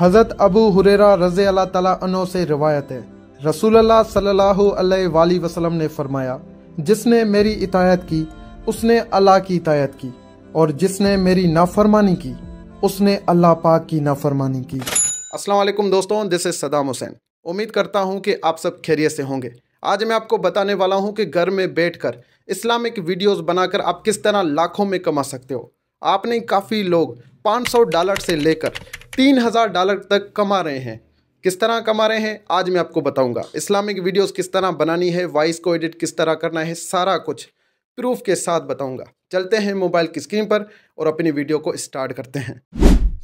हज़रत अबू हुरेरा रज़े अल्लाह तला से रिवायत है रसूल सल्लल्लाहु अलैहि वसल्लम ने फरमाया जिसने मेरी इतायत की उसने अल्लाह की इतायत की और जिसने मेरी नाफरमानी की उसने अल्लाह पाक की नाफरमानी की अस्सलाम वालेकुम दोस्तों दिस इज़ सदाम हुसैन उम्मीद करता हूँ कि आप सब खैरियत से होंगे आज मैं आपको बताने वाला हूँ कि घर में बैठ कर इस्लामिक वीडियोज़ बनाकर आप किस तरह लाखों में कमा सकते हो आपने काफ़ी लोग 500 डॉलर से लेकर तीन हज़ार डॉलर तक कमा रहे हैं किस तरह कमा रहे हैं आज मैं आपको बताऊंगा इस्लामिक वीडियोस किस तरह बनानी है वॉइस को एडिट किस तरह करना है सारा कुछ प्रूफ के साथ बताऊंगा चलते हैं मोबाइल की स्क्रीन पर और अपनी वीडियो को स्टार्ट करते हैं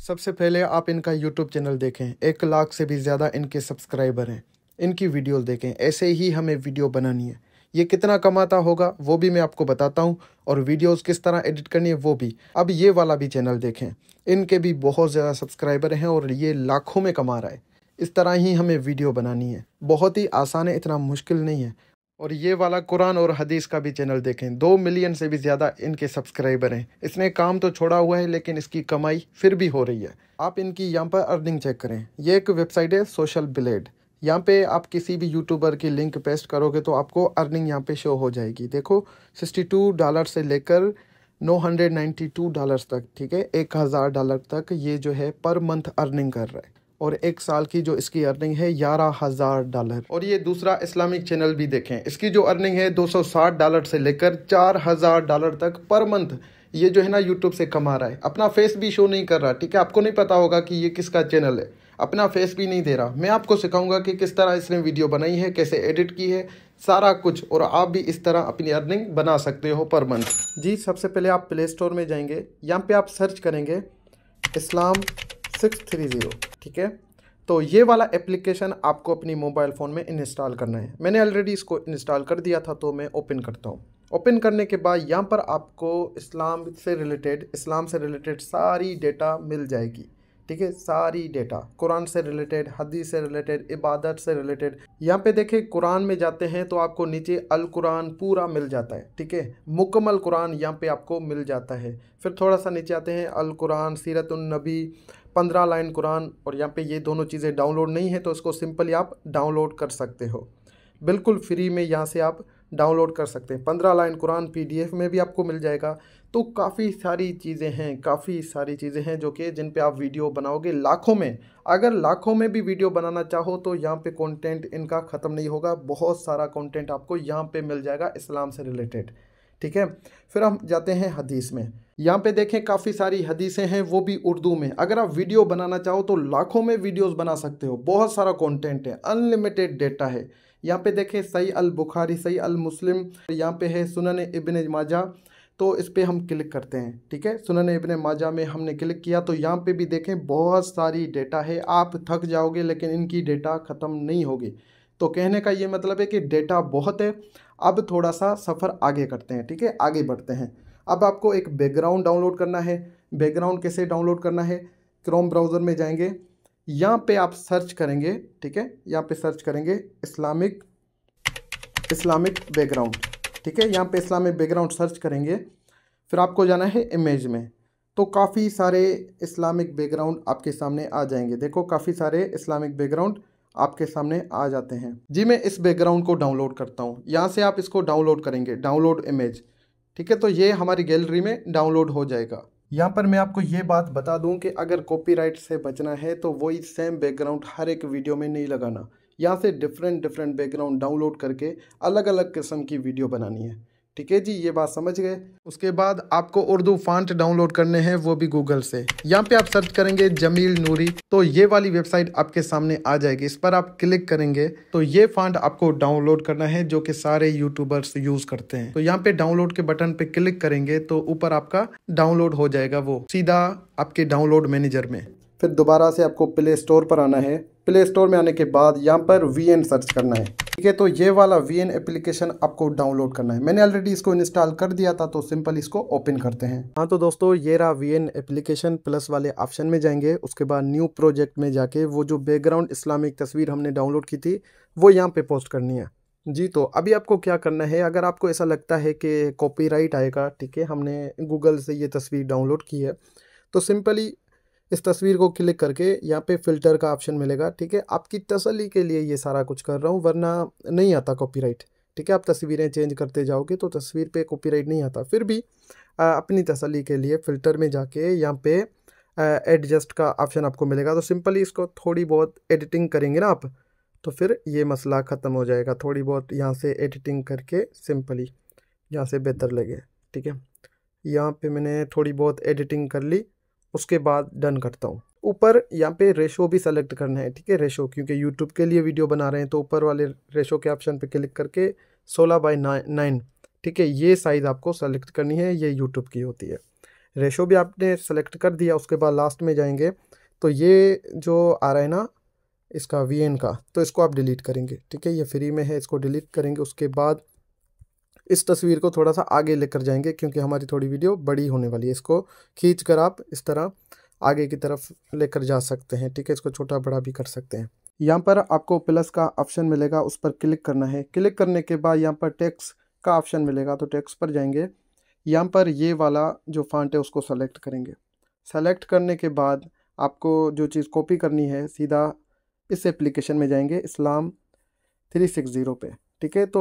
सबसे पहले आप इनका यूट्यूब चैनल देखें एक लाख से भी ज़्यादा इनके सब्सक्राइबर हैं इनकी वीडियोज़ देखें ऐसे ही हमें वीडियो बनानी है ये कितना कमाता होगा वो भी मैं आपको बताता हूँ और वीडियोस किस तरह एडिट करनी है वो भी अब ये वाला भी चैनल देखें इनके भी बहुत ज़्यादा सब्सक्राइबर हैं और ये लाखों में कमा रहा है इस तरह ही हमें वीडियो बनानी है बहुत ही आसान है इतना मुश्किल नहीं है और ये वाला कुरान और हदीस का भी चैनल देखें दो मिलियन से भी ज़्यादा इनके सब्सक्राइबर हैं इसने काम तो छोड़ा हुआ है लेकिन इसकी कमाई फिर भी हो रही है आप इनकी यहाँ पर अर्निंग चेक करें ये एक वेबसाइट है सोशल ब्लेड यहाँ पे आप किसी भी यूट्यूबर की लिंक पेस्ट करोगे तो आपको अर्निंग यहाँ पे शो हो जाएगी देखो सिक्सटी टू डॉलर से लेकर नौ हंड्रेड नाइन्टी टू डॉलर्स तक ठीक है एक हज़ार डॉलर तक ये जो है पर मंथ अर्निंग कर रहा है और एक साल की जो इसकी अर्निंग है ग्यारह हज़ार डॉलर और ये दूसरा इस्लामिक चैनल भी देखें इसकी जो अर्निंग है दो सौ साठ डॉलर से लेकर चार हज़ार डॉलर तक पर मंथ ये जो है ना यूट्यूब से कमा रहा है अपना फेस भी शो नहीं कर रहा ठीक है आपको नहीं पता होगा कि ये किसका चैनल है अपना फेस भी नहीं दे रहा मैं आपको सिखाऊंगा कि किस तरह इसने वीडियो बनाई है कैसे एडिट की है सारा कुछ और आप भी इस तरह अपनी अर्निंग बना सकते हो पर मंथ जी सबसे पहले आप प्ले स्टोर में जाएंगे यहाँ पे आप सर्च करेंगे इस्लाम सिक्स थ्री ज़ीरो ठीक है तो ये वाला एप्लीकेशन आपको अपनी मोबाइल फ़ोन में इंस्टॉल करना है मैंने ऑलरेडी इसको इंस्टॉल कर दिया था तो मैं ओपन करता हूँ ओपन करने के बाद यहाँ पर आपको इस्लाम से रिलेटेड इस्लाम से रिलेटेड सारी डेटा मिल जाएगी ठीक है सारी डेटा कुरान से रिलेटेड हदीस से रिलेटेड इबादत से रिलेटेड यहाँ पे देखे कुरान में जाते हैं तो आपको नीचे अल कुरान पूरा मिल जाता है ठीक है मुकम्मल कुरान यहाँ पे आपको मिल जाता है फिर थोड़ा सा नीचे आते हैं अल कुरान सीरत नबी पंद्रह लाइन कुरान और यहाँ पे ये दोनों चीज़ें डाउनलोड नहीं है तो उसको सिंपली आप डाउनलोड कर सकते हो बिल्कुल फ्री में यहाँ से आप डाउनलोड कर सकते हैं पंद्रह लाइन कुरान पीडीएफ में भी आपको मिल जाएगा तो काफ़ी सारी चीज़ें हैं काफ़ी सारी चीज़ें हैं जो कि जिन पे आप वीडियो बनाओगे लाखों में अगर लाखों में भी वीडियो बनाना चाहो तो यहाँ पे कंटेंट इनका ख़त्म नहीं होगा बहुत सारा कंटेंट आपको यहाँ पे मिल जाएगा इस्लाम से रिलेटेड ठीक है फिर हम जाते हैं हदीस में यहाँ पे देखें काफ़ी सारी हदीसें हैं वो भी उर्दू में अगर आप वीडियो बनाना चाहो तो लाखों में वीडियोस बना सकते हो बहुत सारा कंटेंट है अनलिमिटेड डेटा है यहाँ पे देखें सही अल बुखारी सही अल मुस्लिम यहाँ पे है सुनन इबन माजा तो इस पर हम क्लिक करते हैं ठीक है सुनन इबन माजा में हमने क्लिक किया तो यहाँ पे भी देखें बहुत सारी डेटा है आप थक जाओगे लेकिन इनकी डेटा ख़त्म नहीं होगी तो कहने का ये मतलब है कि डेटा बहुत है अब थोड़ा सा सफ़र आगे करते हैं ठीक है आगे बढ़ते हैं अब आपको एक बैकग्राउंड डाउनलोड करना है बैकग्राउंड कैसे डाउनलोड करना है क्रोम ब्राउज़र में जाएंगे यहाँ पे आप सर्च करेंगे ठीक है यहाँ पे सर्च करेंगे इस्लामिक इस्लामिक बैकग्राउंड ठीक है यहाँ पे इस्लामिक बैकग्राउंड सर्च करेंगे फिर आपको जाना है इमेज में तो काफ़ी सारे इस्लामिक बैकग्राउंड आपके सामने आ जाएंगे देखो काफ़ी सारे इस्लामिक बैकग्राउंड आपके सामने आ जाते हैं जी मैं इस बैकग्राउंड को डाउनलोड करता हूँ यहाँ से आप इसको डाउनलोड करेंगे डाउनलोड इमेज ठीक है तो ये हमारी गैलरी में डाउनलोड हो जाएगा यहाँ पर मैं आपको ये बात बता दूँ कि अगर कॉपीराइट से बचना है तो वही सेम बैकग्राउंड हर एक वीडियो में नहीं लगाना यहाँ से डिफरेंट डिफरेंट बैकग्राउंड डाउनलोड करके अलग अलग किस्म की वीडियो बनानी है ठीक है जी ये बात समझ गए उसके बाद आपको उर्दू फांट डाउनलोड करने हैं वो भी गूगल से यहाँ पे आप सर्च करेंगे जमील नूरी तो ये वाली वेबसाइट आपके सामने आ जाएगी इस पर आप क्लिक करेंगे तो ये फांट आपको डाउनलोड करना है जो कि सारे यूट्यूबर्स यूज करते हैं तो यहाँ पे डाउनलोड के बटन पे क्लिक करेंगे तो ऊपर आपका डाउनलोड हो जाएगा वो सीधा आपके डाउनलोड मैनेजर में फिर दोबारा से आपको प्ले स्टोर पर आना है प्ले स्टोर में आने के बाद यहाँ पर वी सर्च करना है ठीक है तो ये वाला वी एप्लीकेशन आपको डाउनलोड करना है मैंने ऑलरेडी इसको इंस्टॉल कर दिया था तो सिंपल इसको ओपन करते हैं हाँ तो दोस्तों ये रहा वी एप्लीकेशन प्लस वाले ऑप्शन में जाएंगे उसके बाद न्यू प्रोजेक्ट में जाके वो जो बैकग्राउंड इस्लामिक तस्वीर हमने डाउनलोड की थी वो यहाँ पर पोस्ट करनी है जी तो अभी आपको क्या करना है अगर आपको ऐसा लगता है कि कॉपी आएगा ठीक है हमने गूगल से ये तस्वीर डाउनलोड की है तो सिंपली इस तस्वीर को क्लिक करके यहाँ पे फ़िल्टर का ऑप्शन मिलेगा ठीक है आपकी तसली के लिए ये सारा कुछ कर रहा हूँ वरना नहीं आता कॉपीराइट ठीक है आप तस्वीरें चेंज करते जाओगे तो तस्वीर पे कॉपीराइट नहीं आता फिर भी आ, अपनी तसली के लिए फ़िल्टर में जाके यहाँ पे एडजस्ट का ऑप्शन आपको मिलेगा तो सिंपली इसको थोड़ी बहुत एडिटिंग करेंगे ना आप तो फिर ये मसला ख़त्म हो जाएगा थोड़ी बहुत यहाँ से एडिटिंग करके सिंपली यहाँ से बेहतर लगे ठीक है यहाँ पे मैंने थोड़ी बहुत एडिटिंग कर ली उसके बाद डन करता हूँ ऊपर यहाँ पे रेशो भी सेलेक्ट करना है ठीक है रेशो क्योंकि यूट्यूब के लिए वीडियो बना रहे हैं तो ऊपर वाले रेशो के ऑप्शन पे क्लिक करके सोलह बाई नाइन ठीक है ये साइज़ आपको सेलेक्ट करनी है ये यूट्यूब की होती है रेशो भी आपने सेलेक्ट कर दिया उसके बाद लास्ट में जाएंगे तो ये जो आ रहा है ना इसका वी का तो इसको आप डिलीट करेंगे ठीक है ये फ्री में है इसको डिलीट करेंगे उसके बाद इस तस्वीर को थोड़ा सा आगे लेकर जाएंगे क्योंकि हमारी थोड़ी वीडियो बड़ी होने वाली है इसको खींच कर आप इस तरह आगे की तरफ लेकर जा सकते हैं ठीक है इसको छोटा बड़ा भी कर सकते हैं यहाँ पर आपको प्लस का ऑप्शन मिलेगा उस पर क्लिक करना है क्लिक करने के बाद यहाँ पर टैक्स का ऑप्शन मिलेगा तो टैक्स पर जाएंगे यहाँ पर ये वाला जो फांट है उसको सेलेक्ट करेंगे सेलेक्ट करने के बाद आपको जो चीज़ कॉपी करनी है सीधा इस एप्लीकेशन में जाएंगे इस्लाम थ्री सिक्स ज़ीरो पे ठीक है तो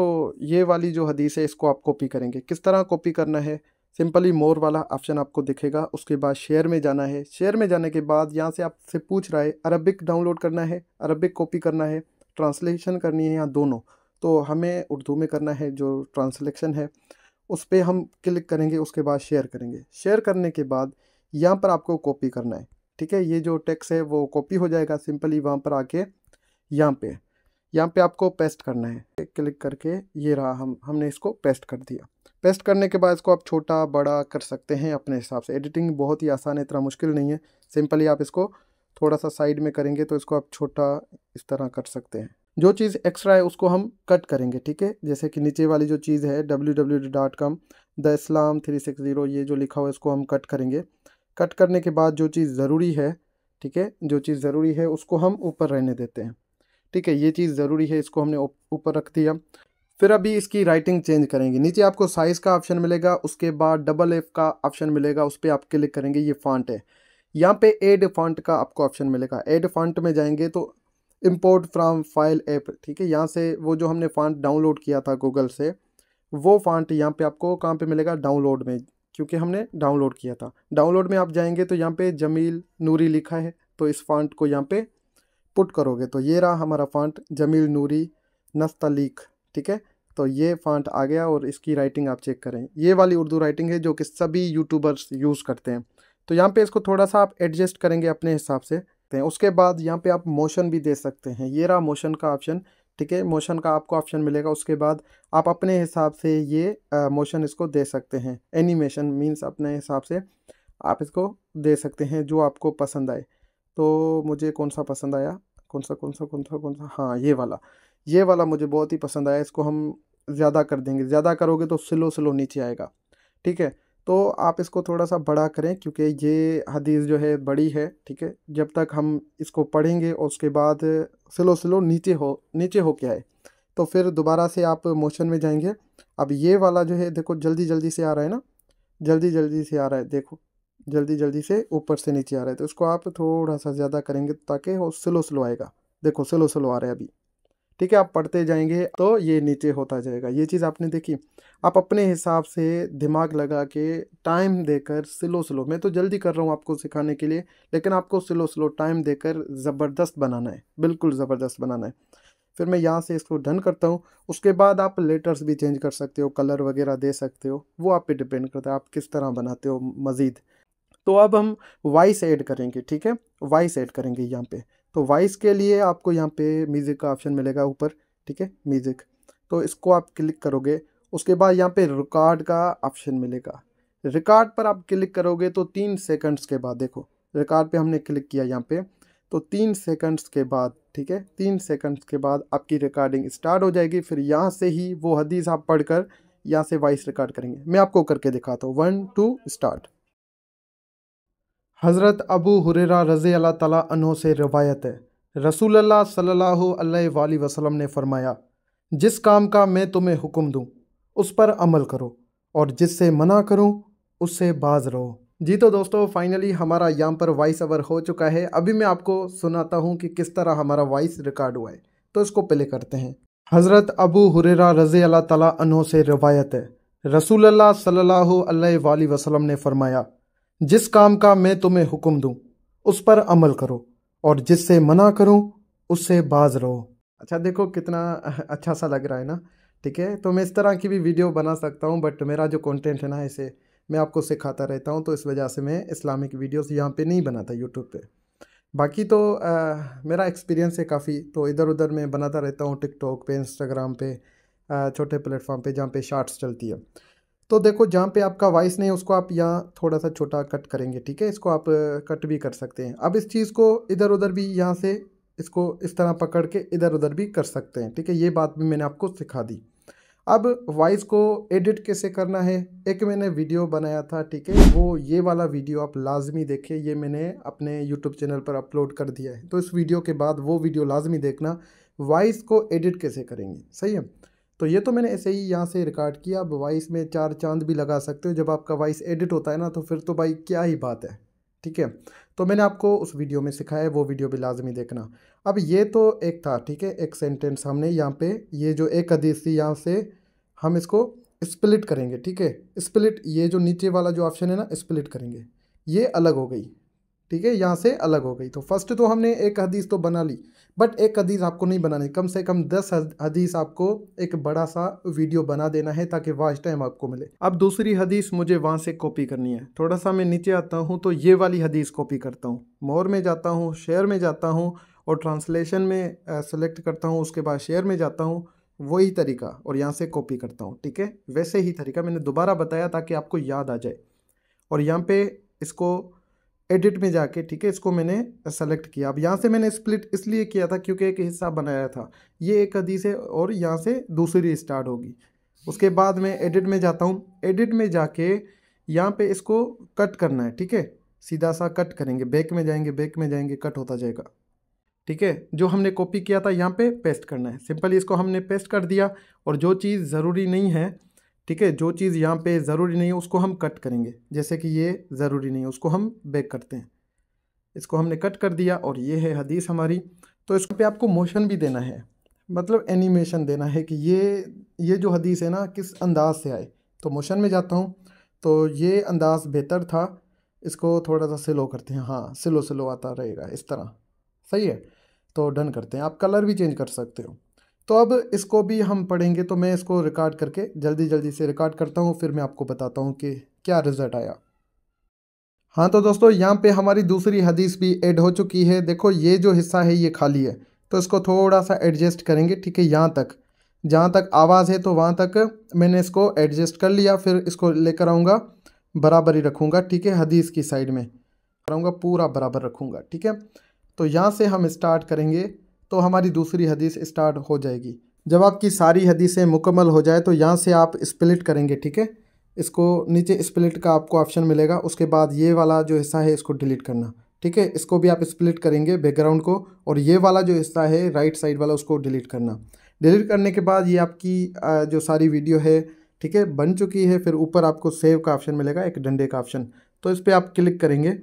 ये वाली जो हदीस है इसको आप कॉपी करेंगे किस तरह कॉपी करना है सिंपली मोर वाला ऑप्शन आपको दिखेगा उसके बाद शेयर में जाना है शेयर में जाने के बाद यहाँ से आपसे पूछ रहा है अरबिक डाउनलोड करना है अरबिक कॉपी करना है ट्रांसलेशन करनी है यहाँ दोनों तो हमें उर्दू में करना है जो ट्रांसलेक्शन है उस पर हम क्लिक करेंगे उसके बाद शेयर करेंगे शेयर करने के बाद यहाँ पर आपको कॉपी करना है ठीक है ये जो टेक्स है वो कॉपी हो जाएगा सिंपली वहाँ पर आके यहाँ पर यहाँ पे आपको पेस्ट करना है क्लिक करके ये रहा हम हमने इसको पेस्ट कर दिया पेस्ट करने के बाद इसको आप छोटा बड़ा कर सकते हैं अपने हिसाब से एडिटिंग बहुत ही आसान है इतना मुश्किल नहीं है सिंपली आप इसको थोड़ा सा साइड में करेंगे तो इसको आप छोटा इस तरह कर सकते हैं जो चीज़ एक्स्ट्रा है उसको हम कट करेंगे ठीक है जैसे कि नीचे वाली जो चीज़ है W W dot com the Islam three six zero ये जो लिखा हुआ है इसको हम कट करेंगे कट करने के बाद जो चीज़ ज़रूरी है ठीक है जो चीज़ ज़रूरी है उसको हम ऊपर रहने देते हैं ठीक है ये चीज़ ज़रूरी है इसको हमने ऊपर रख दिया फिर अभी इसकी राइटिंग चेंज करेंगे नीचे आपको साइज़ का ऑप्शन मिलेगा उसके बाद डबल एफ का ऑप्शन मिलेगा उस पर आप क्लिक करेंगे ये फॉन्ट है यहाँ पे एड फॉन्ट का आपको ऑप्शन मिलेगा एड फॉन्ट में जाएंगे तो इम्पोर्ट फ्राम फाइल ऐप ठीक है यहाँ से वो जो हमने फॉन्ट डाउनलोड किया था गूगल से वो फॉन्ट यहाँ पे आपको कहाँ पे मिलेगा डाउनलोड में क्योंकि हमने डाउनलोड किया था डाउनलोड में आप जाएंगे तो यहाँ पे जमील नूरी लिखा है तो इस फॉन्ट को यहाँ पे पुट करोगे तो ये रहा हमारा फॉन्ट जमील नूरी नस्तलीक ठीक है तो ये फॉन्ट आ गया और इसकी राइटिंग आप चेक करें ये वाली उर्दू राइटिंग है जो कि सभी यूट्यूबर्स यूज़ करते हैं तो यहाँ पे इसको थोड़ा सा आप एडजस्ट करेंगे अपने हिसाब से उसके बाद यहाँ पे आप मोशन भी दे सकते हैं ये रहा मोशन का ऑप्शन ठीक है मोशन का आपको ऑप्शन मिलेगा उसके बाद आप अपने हिसाब से ये मोशन इसको दे सकते हैं एनिमेशन मीन्स अपने हिसाब से आप इसको दे सकते हैं जो आपको पसंद आए तो मुझे कौन सा पसंद आया कौन सा कौन सा कौन सा कौन सा हाँ ये वाला ये वाला मुझे बहुत ही पसंद आया इसको हम ज़्यादा कर देंगे ज़्यादा करोगे तो स्लो स्लो नीचे आएगा ठीक है तो आप इसको थोड़ा सा बड़ा करें क्योंकि ये हदीस जो है बड़ी है ठीक है जब तक हम इसको पढ़ेंगे और उसके बाद स्लो स्लो नीचे हो नीचे हो के आए तो फिर दोबारा से आप मोशन में जाएंगे अब ये वाला जो है देखो जल्दी जल्दी से आ रहा है ना जल्दी जल्दी से आ रहा है देखो जल्दी जल्दी से ऊपर से नीचे आ रहा है तो इसको आप थोड़ा सा ज़्यादा करेंगे ताकि वो स्लो स्लो आएगा देखो स्लो स्लो आ रहा है अभी ठीक है आप पढ़ते जाएंगे तो ये नीचे होता जाएगा ये चीज़ आपने देखी आप अपने हिसाब से दिमाग लगा के टाइम देकर स्लो स्लो मैं तो जल्दी कर रहा हूँ आपको सिखाने के लिए लेकिन आपको स्लो स्लो टाइम देकर ज़बरदस्त बनाना है बिल्कुल ज़बरदस्त बनाना है फिर मैं यहाँ से इसको डन करता हूँ उसके बाद आप लेटर्स भी चेंज कर सकते हो कलर वगैरह दे सकते हो वो आप पे डिपेंड करता है आप किस तरह बनाते हो मज़ीद तो अब हम वॉइस ऐड करेंगे ठीक है वॉइस ऐड करेंगे यहाँ पे तो वॉइस के लिए आपको यहाँ पे म्यूज़िक का ऑप्शन मिलेगा ऊपर ठीक है म्यूज़िक तो इसको आप क्लिक करोगे उसके बाद यहाँ पे रिकॉर्ड का ऑप्शन मिलेगा रिकॉर्ड पर आप क्लिक करोगे तो तीन सेकंड्स के बाद देखो रिकॉर्ड पे हमने क्लिक किया यहाँ पे तो तीन सेकंड्स के बाद ठीक है तीन सेकंड्स के बाद आपकी रिकॉर्डिंग स्टार्ट हो जाएगी फिर यहाँ से ही वो हदीस आप पढ़कर यहाँ से वॉइस रिकॉर्ड करेंगे मैं आपको करके दिखाता हूँ वन टू स्टार्ट हज़रत अबू हुरेरा रज़ी अल्लाह ताला अनहो से रवायत है रसूल अल्लाह सल्लल्लाहु अलैहि वसल्लम ने फरमाया जिस काम का मैं तुम्हें हुक्म दूँ उस पर अमल करो और जिससे मना करूँ उससे बाज रहो जी तो दोस्तों फाइनली हमारा यहाँ पर वॉइस ओवर हो चुका है अभी मैं आपको सुनाता हूँ कि किस तरह हमारा वॉइस रिकॉर्ड हुआ है तो इसको प्ले करते हैं हज़रत अबू हुरेरा रज़ी अल्लाह ताला अनहो से रवायत है रसूल अल्लाह सल्लल्लाहु अलैहि वसल्लम ने फरमाया जिस काम का मैं तुम्हें हुक्म दूं उस पर अमल करो और जिससे मना करूं उससे बाज रहो अच्छा देखो कितना अच्छा सा लग रहा है ना ठीक है तो मैं इस तरह की भी वीडियो बना सकता हूँ बट मेरा जो कंटेंट है ना इसे मैं आपको सिखाता रहता हूँ तो इस वजह से मैं इस्लामिक वीडियोस यहाँ पे नहीं बनाता यूट्यूब पे बाकी तो आ, मेरा एक्सपीरियंस है काफ़ी तो इधर उधर मैं बनाता रहता हूँ टिकटॉक पे इंस्टाग्राम पे छोटे प्लेटफॉर्म पे जहाँ पर शार्ट्स चलती है तो देखो जहाँ पे आपका वॉइस नहीं उसको आप यहाँ थोड़ा सा छोटा कट करेंगे ठीक है इसको आप कट भी कर सकते हैं अब इस चीज़ को इधर उधर भी यहाँ से इसको इस तरह पकड़ के इधर उधर भी कर सकते हैं ठीक है ये बात भी मैंने आपको सिखा दी अब वॉइस को एडिट कैसे करना है एक मैंने वीडियो बनाया था ठीक है वो ये वाला वीडियो आप लाजमी देखें ये मैंने अपने यूट्यूब चैनल पर अपलोड कर दिया है तो इस वीडियो के बाद वो वीडियो लाजमी देखना वॉइस को एडिट कैसे करेंगे सही है तो ये तो मैंने ऐसे ही यहाँ से रिकॉर्ड किया अब वॉइस में चार चांद भी लगा सकते हो जब आपका वॉइस एडिट होता है ना तो फिर तो भाई क्या ही बात है ठीक है तो मैंने आपको उस वीडियो में सिखाया है वो वीडियो भी लाजमी देखना अब ये तो एक था ठीक है एक सेंटेंस हमने यहाँ पे ये जो एक हदीस थी यहाँ से हम इसको स्प्लिट करेंगे ठीक है स्प्लिट ये जो नीचे वाला जो ऑप्शन है ना स्प्लिट करेंगे ये अलग हो गई ठीक है यहाँ से अलग हो गई तो फर्स्ट तो हमने एक हदीस तो बना ली बट एक हदीस आपको नहीं बनानी कम से कम दस हदीस आपको एक बड़ा सा वीडियो बना देना है ताकि वाच टाइम आपको मिले अब दूसरी हदीस मुझे वहाँ से कॉपी करनी है थोड़ा सा मैं नीचे आता हूँ तो ये वाली हदीस कॉपी करता हूँ मोर में जाता हूँ शेयर में जाता हूँ और ट्रांसलेशन में सेलेक्ट करता हूँ उसके बाद शेयर में जाता हूँ वही तरीका और यहाँ से कॉपी करता हूँ ठीक है वैसे ही तरीका मैंने दोबारा बताया ताकि आपको याद आ जाए और यहाँ पे इसको एडिट में जाके ठीक है इसको मैंने सेलेक्ट किया अब यहाँ से मैंने स्प्लिट इसलिए किया था क्योंकि एक हिस्सा बनाया था ये एक हदीस है और यहाँ से दूसरी स्टार्ट होगी उसके बाद मैं एडिट में जाता हूँ एडिट में जाके यहाँ पे इसको कट करना है ठीक है सीधा सा कट करेंगे बैक में जाएंगे बैक में जाएंगे कट होता जाएगा ठीक है जो हमने कॉपी किया था यहाँ पे पेस्ट करना है सिंपली इसको हमने पेस्ट कर दिया और जो चीज़ ज़रूरी नहीं है ठीक है जो चीज़ यहाँ पे ज़रूरी नहीं है उसको हम कट करेंगे जैसे कि ये ज़रूरी नहीं है उसको हम बैक करते हैं इसको हमने कट कर दिया और ये है हदीस हमारी तो इस पे आपको मोशन भी देना है मतलब एनिमेशन देना है कि ये ये जो हदीस है ना किस अंदाज से आए तो मोशन में जाता हूँ तो ये अंदाज़ बेहतर था इसको थोड़ा सा स्लो करते हैं हाँ स्लो स्लो आता रहेगा इस तरह सही है तो डन करते हैं आप कलर भी चेंज कर सकते हो तो अब इसको भी हम पढ़ेंगे तो मैं इसको रिकॉर्ड करके जल्दी जल्दी से रिकॉर्ड करता हूँ फिर मैं आपको बताता हूँ कि क्या रिज़ल्ट आया हाँ तो दोस्तों यहाँ पे हमारी दूसरी हदीस भी ऐड हो चुकी है देखो ये जो हिस्सा है ये खाली है तो इसको थोड़ा सा एडजस्ट करेंगे ठीक है यहाँ तक जहाँ तक आवाज़ है तो वहाँ तक मैंने इसको एडजस्ट कर लिया फिर इसको लेकर आऊँगा बराबर ही रखूँगा ठीक है हदीस की साइड में कराऊँगा पूरा बराबर रखूँगा ठीक है तो यहाँ से हम स्टार्ट करेंगे तो हमारी दूसरी हदीस स्टार्ट हो जाएगी जब आपकी सारी हदीसें मुकम्मल हो जाए तो यहाँ से आप स्प्लिट करेंगे ठीक है इसको नीचे स्प्लिट का आपको ऑप्शन मिलेगा उसके बाद ये वाला जो हिस्सा है इसको डिलीट करना ठीक है इसको भी आप स्प्लिट करेंगे बैकग्राउंड को और ये वाला जो हिस्सा है राइट साइड वाला उसको डिलीट करना डिलीट करने के बाद ये आपकी जो सारी वीडियो है ठीक है बन चुकी है फिर ऊपर आपको सेव का ऑप्शन मिलेगा एक डंडे का ऑप्शन तो इस पर आप क्लिक करेंगे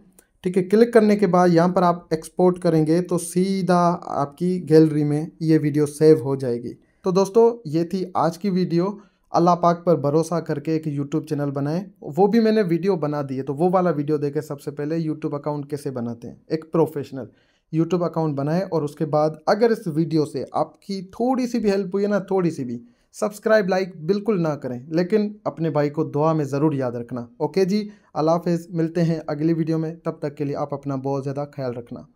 ठीक है क्लिक करने के बाद यहाँ पर आप एक्सपोर्ट करेंगे तो सीधा आपकी गैलरी में ये वीडियो सेव हो जाएगी तो दोस्तों ये थी आज की वीडियो अल्लाह पाक पर भरोसा करके एक यूट्यूब चैनल बनाएं वो भी मैंने वीडियो बना दिए तो वो वाला वीडियो देखें सबसे पहले यूट्यूब अकाउंट कैसे बनाते हैं एक प्रोफेशनल यूट्यूब अकाउंट बनाएं और उसके बाद अगर इस वीडियो से आपकी थोड़ी सी भी हेल्प हुई है ना थोड़ी सी भी सब्सक्राइब लाइक बिल्कुल ना करें लेकिन अपने भाई को दुआ में ज़रूर याद रखना ओके जी अल्लाह हाफ मिलते हैं अगली वीडियो में तब तक के लिए आप अपना बहुत ज़्यादा ख्याल रखना